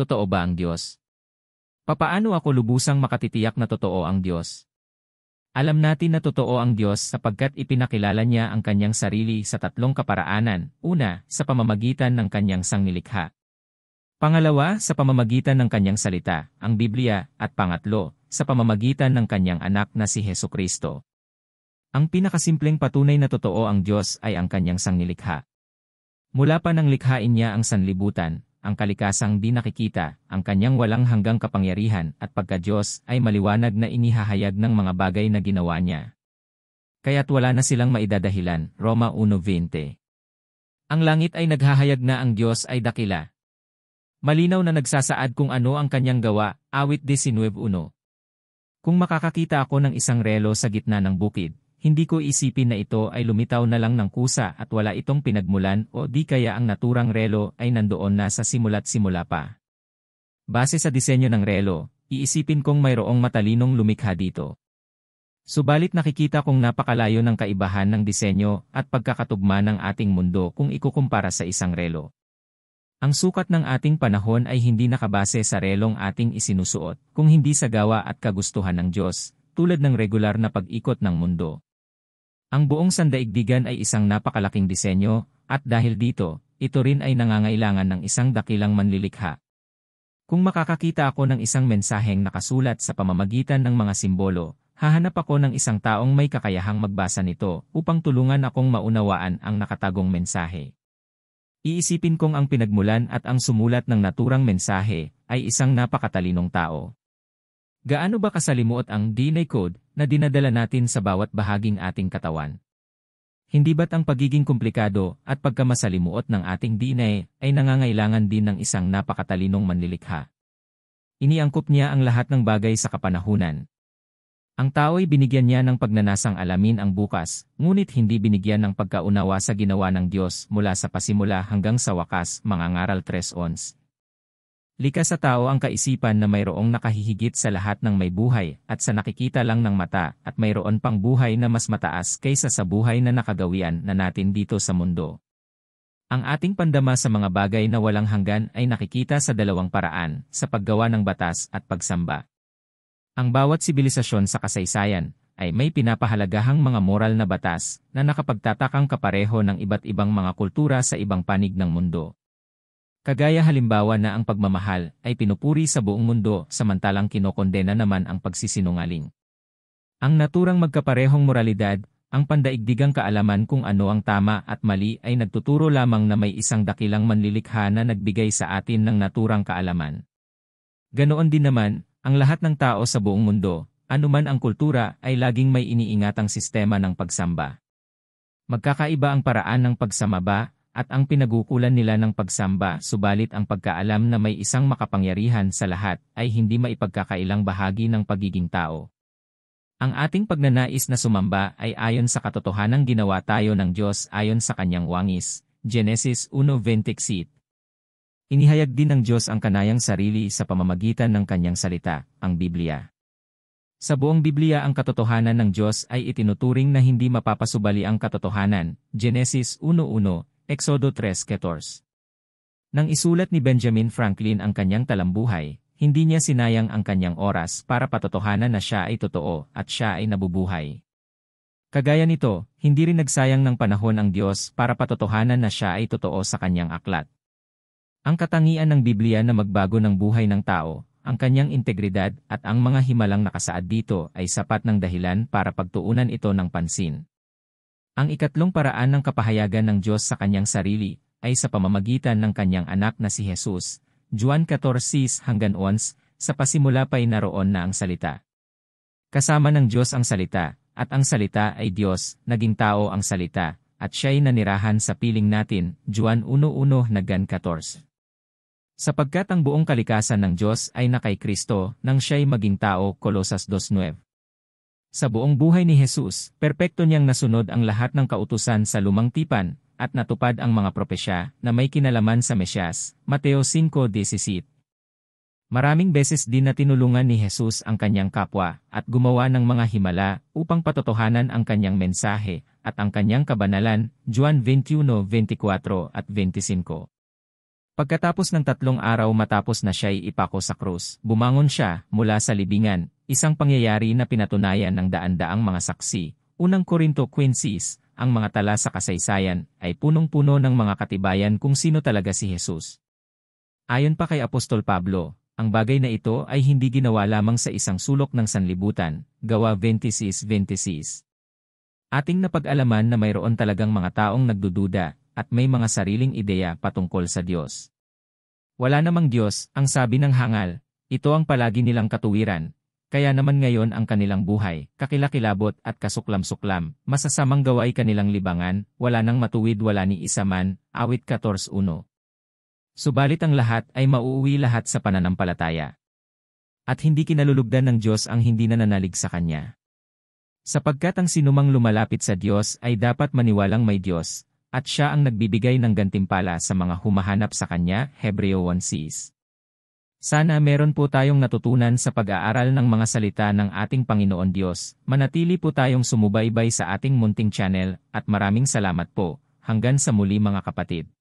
Totoo ba ang Diyos? Papaano ako lubusang makatitiyak na totoo ang Diyos? Alam natin na totoo ang Diyos sapagkat ipinakilala niya ang kanyang sarili sa tatlong kaparaanan. Una, sa pamamagitan ng kanyang sangnilikha. Pangalawa, sa pamamagitan ng kanyang salita, ang Biblia, at pangatlo, sa pamamagitan ng kanyang anak na si Heso Kristo. Ang pinakasimpleng patunay na totoo ang Diyos ay ang kanyang sangnilikha. Mula pa nang likhain niya ang sanlibutan, ang kalikasang di nakikita, ang kanyang walang hanggang kapangyarihan at pagka-Diyos ay maliwanag na inihahayag ng mga bagay na ginawa niya. Kaya't wala na silang maidadahilan. Roma 1.20 Ang langit ay naghahayag na ang Diyos ay dakila. Malinaw na nagsasaad kung ano ang kanyang gawa, awit 19.1 Kung makakakita ako ng isang relo sa gitna ng bukid, hindi ko isipin na ito ay lumitaw na lang ng kusa at wala itong pinagmulan o di kaya ang naturang relo ay nandoon na sa simula't simula pa. Base sa disenyo ng relo, iisipin kong mayroong matalinong lumikha dito. Subalit nakikita kong napakalayo ng kaibahan ng disenyo at pagkakatugma ng ating mundo kung ikukumpara sa isang relo. Ang sukat ng ating panahon ay hindi nakabase sa relong ating isinusuot, kung hindi sa gawa at kagustuhan ng Diyos, tulad ng regular na pag-ikot ng mundo. Ang buong sandaigdigan ay isang napakalaking disenyo, at dahil dito, ito rin ay nangangailangan ng isang dakilang manlilikha. Kung makakakita ako ng isang mensaheng nakasulat sa pamamagitan ng mga simbolo, hahanap ako ng isang taong may kakayahang magbasa nito upang tulungan akong maunawaan ang nakatagong mensahe. Iisipin kong ang pinagmulan at ang sumulat ng naturang mensahe ay isang napakatalinong tao. Gaano ba kasalimuot ang DNA code na dinadala natin sa bawat bahaging ating katawan? Hindi ba't ang pagiging komplikado at pagkamasalimuot ng ating DNA ay nangangailangan din ng isang napakatalinong manlilikha? Iniangkop niya ang lahat ng bagay sa kapanahunan. Ang tao'y binigyan niya ng pagnanasang alamin ang bukas, ngunit hindi binigyan ng pagkaunawa sa ginawa ng Diyos mula sa pasimula hanggang sa wakas, mga ngaral 3.11. Lika sa tao ang kaisipan na mayroong nakahihigit sa lahat ng may buhay at sa nakikita lang ng mata at mayroon pang buhay na mas mataas kaysa sa buhay na nakagawian na natin dito sa mundo. Ang ating pandama sa mga bagay na walang hanggan ay nakikita sa dalawang paraan, sa paggawa ng batas at pagsamba. Ang bawat sibilisasyon sa kasaysayan ay may pinapahalagahang mga moral na batas na nakapagtatakang kapareho ng iba't ibang mga kultura sa ibang panig ng mundo. Kagaya halimbawa na ang pagmamahal ay pinupuri sa buong mundo samantalang kinokondena naman ang pagsisinungaling. Ang naturang magkaparehong moralidad, ang pandaigdigang kaalaman kung ano ang tama at mali ay nagtuturo lamang na may isang dakilang manlilikha na nagbigay sa atin ng naturang kaalaman. Ganoon din naman, ang lahat ng tao sa buong mundo, anuman ang kultura ay laging may iniingatang sistema ng pagsamba. Magkakaiba ang paraan ng pagsamaba, at ang pinagukulan nila ng pagsamba subalit ang pagkaalam na may isang makapangyarihan sa lahat ay hindi maipagkakailang bahagi ng pagiging tao. Ang ating pagnanais na sumamba ay ayon sa katotohanang ginawa tayo ng Diyos ayon sa kanyang wangis. Genesis 1.26 Inihayag din ng Diyos ang kanayang sarili sa pamamagitan ng kanyang salita, ang Biblia. Sa buong Biblia ang katotohanan ng Diyos ay itinuturing na hindi mapapasubali ang katotohanan. Genesis 1.1 Exodo 3.14 Nang isulat ni Benjamin Franklin ang kanyang talambuhay, hindi niya sinayang ang kanyang oras para patotohanan na siya ay totoo at siya ay nabubuhay. Kagaya nito, hindi rin nagsayang ng panahon ang Diyos para patotohanan na siya ay totoo sa kanyang aklat. Ang katangian ng Biblia na magbago ng buhay ng tao, ang kanyang integridad at ang mga himalang nakasaad dito ay sapat ng dahilan para pagtuunan ito ng pansin. Ang ikatlong paraan ng kapahayagan ng Diyos sa kanyang sarili ay sa pamamagitan ng kanyang anak na si Jesus, Juan 14 hanggang 11, sa pasimula pa'y naroon na ang salita. Kasama ng Diyos ang salita, at ang salita ay Diyos, naging tao ang salita, at siya'y nanirahan sa piling natin, Juan 1.1 hanggang 14. Sapagkat ang buong kalikasan ng Diyos ay na kay Kristo, nang siya'y maging tao, Colosas 2.9. Sa buong buhay ni Jesus, perpekto niyang nasunod ang lahat ng kautusan sa lumang tipan, at natupad ang mga propesya na may kinalaman sa Mesyas, Mateo 5.17. Maraming beses din na tinulungan ni Jesus ang kanyang kapwa at gumawa ng mga himala upang patotohanan ang kanyang mensahe at ang kanyang kabanalan, Juan 21.24 at 25. Pagkatapos ng tatlong araw matapos na siya'y ipako sa krus, bumangon siya mula sa libingan Isang pangyayari na pinatunayan ng daan-daang mga saksi, unang Corinto Quincy's, ang mga tala sa kasaysayan, ay punong-puno ng mga katibayan kung sino talaga si Jesus. Ayon pa kay Apostol Pablo, ang bagay na ito ay hindi ginawa lamang sa isang sulok ng sanlibutan, gawa 26-26. Ating napag-alaman na mayroon talagang mga taong nagdududa, at may mga sariling ideya patungkol sa Diyos. Wala namang Diyos, ang sabi ng hangal, ito ang palagi nilang katuwiran, kaya naman ngayon ang kanilang buhay, kakilakilabot at kasuklam-suklam, masasamang gawa kanilang libangan, wala nang matuwid wala ni isa man, awit 14.1. Subalit ang lahat ay mauuwi lahat sa pananampalataya. At hindi kinalulugdan ng Diyos ang hindi nananalig sa Kanya. Sapagkat ang sinumang lumalapit sa Diyos ay dapat maniwalang may Diyos, at siya ang nagbibigay ng gantimpala sa mga humahanap sa Kanya, Hebreo 1.6. Sana meron po tayong natutunan sa pag-aaral ng mga salita ng ating Panginoon Diyos. Manatili po tayong sumubaybay sa ating munting channel at maraming salamat po. Hanggang sa muli mga kapatid.